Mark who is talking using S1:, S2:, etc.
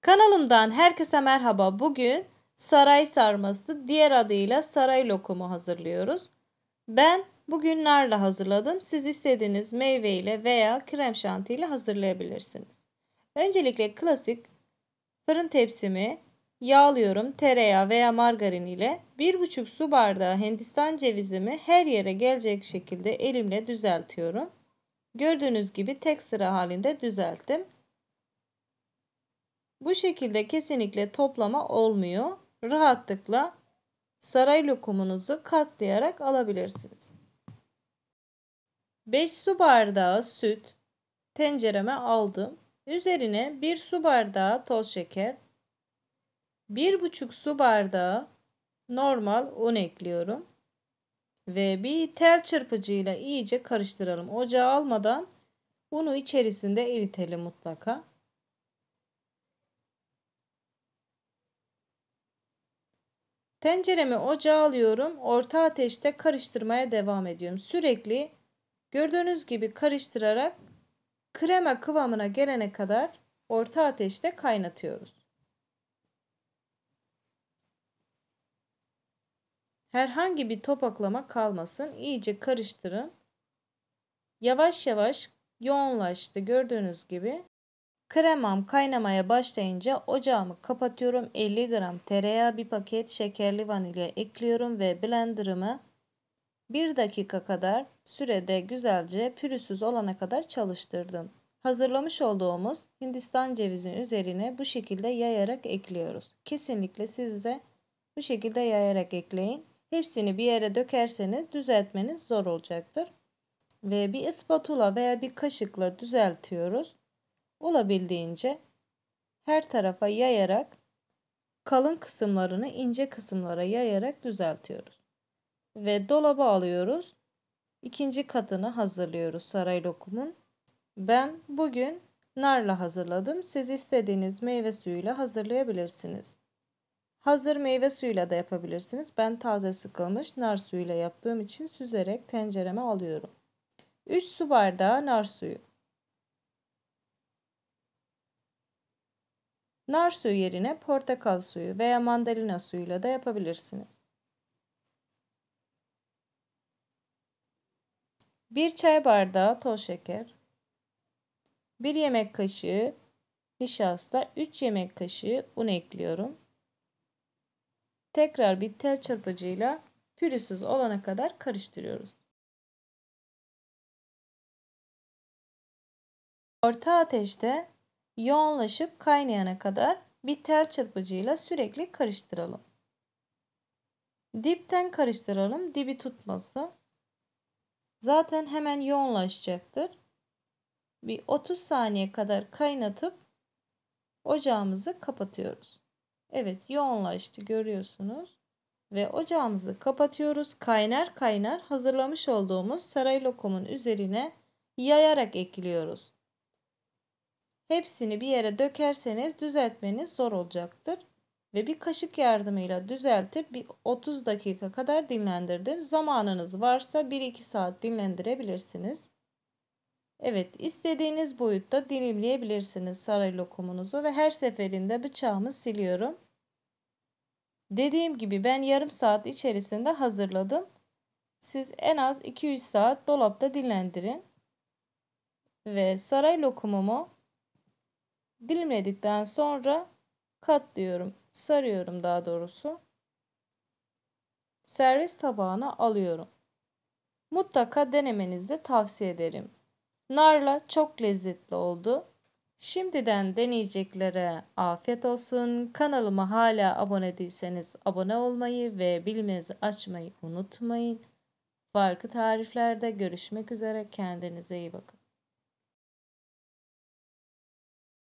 S1: Kanalımdan herkese merhaba. Bugün saray sarması, diğer adıyla saray lokumu hazırlıyoruz. Ben bugün narla hazırladım. Siz istediğiniz meyveyle veya krem şantiyle hazırlayabilirsiniz. Öncelikle klasik fırın tepsimi yağlıyorum tereyağı veya margarin ile 1,5 su bardağı hindistan cevizimi her yere gelecek şekilde elimle düzeltiyorum. Gördüğünüz gibi tek sıra halinde düzelttim. Bu şekilde kesinlikle toplama olmuyor. Rahatlıkla saray lokumunuzu katlayarak alabilirsiniz. 5 su bardağı süt tencereme aldım. Üzerine 1 su bardağı toz şeker, 1,5 su bardağı normal un ekliyorum. Ve bir tel çırpıcıyla iyice karıştıralım. Ocağa almadan unu içerisinde eritelim mutlaka. Tenceremi ocağa alıyorum. Orta ateşte karıştırmaya devam ediyorum. Sürekli gördüğünüz gibi karıştırarak krema kıvamına gelene kadar orta ateşte kaynatıyoruz. Herhangi bir topaklama kalmasın. İyice karıştırın. Yavaş yavaş yoğunlaştı gördüğünüz gibi. Kremam kaynamaya başlayınca ocağımı kapatıyorum. 50 gram tereyağı bir paket şekerli vanilya ekliyorum ve blenderımı 1 dakika kadar sürede güzelce pürüzsüz olana kadar çalıştırdım. Hazırlamış olduğumuz Hindistan cevizin üzerine bu şekilde yayarak ekliyoruz. Kesinlikle siz de bu şekilde yayarak ekleyin. Hepsini bir yere dökerseniz düzeltmeniz zor olacaktır. Ve bir spatula veya bir kaşıkla düzeltiyoruz olabildiğince her tarafa yayarak kalın kısımlarını ince kısımlara yayarak düzeltiyoruz. Ve dolaba alıyoruz. İkinci katını hazırlıyoruz saray lokumun. Ben bugün narla hazırladım. Siz istediğiniz meyve suyuyla hazırlayabilirsiniz. Hazır meyve suyuyla da yapabilirsiniz. Ben taze sıkılmış nar suyuyla yaptığım için süzerek tencereme alıyorum. 3 su bardağı nar suyu. Nar suyu yerine portakal suyu veya mandalina suyuyla da yapabilirsiniz. 1 çay bardağı toz şeker, 1 yemek kaşığı nişasta, 3 yemek kaşığı un ekliyorum. Tekrar bir tel çırpıcıyla pürüzsüz olana kadar karıştırıyoruz. Orta ateşte yoğunlaşıp kaynayana kadar bir tel çırpıcıyla sürekli karıştıralım. Dipten karıştıralım dibi tutması. Zaten hemen yoğunlaşacaktır. Bir 30 saniye kadar kaynatıp ocağımızı kapatıyoruz. Evet yoğunlaştı görüyorsunuz. Ve ocağımızı kapatıyoruz. Kaynar kaynar hazırlamış olduğumuz saray lokumun üzerine yayarak ekliyoruz. Hepsini bir yere dökerseniz düzeltmeniz zor olacaktır. Ve bir kaşık yardımıyla düzeltip bir 30 dakika kadar dinlendirdim. Zamanınız varsa 1-2 saat dinlendirebilirsiniz. Evet istediğiniz boyutta dilimleyebilirsiniz saray lokumunuzu ve her seferinde bıçağımı siliyorum. Dediğim gibi ben yarım saat içerisinde hazırladım. Siz en az 2-3 saat dolapta dinlendirin. Ve saray lokumumu dilimledikten sonra katlıyorum. Sarıyorum daha doğrusu. Servis tabağına alıyorum. Mutlaka denemenizi tavsiye ederim. Narla çok lezzetli oldu. Şimdiden deneyeceklere afiyet olsun. Kanalıma hala abone değilseniz abone olmayı ve bilmenizi açmayı unutmayın. Farklı tariflerde görüşmek üzere. Kendinize iyi bakın.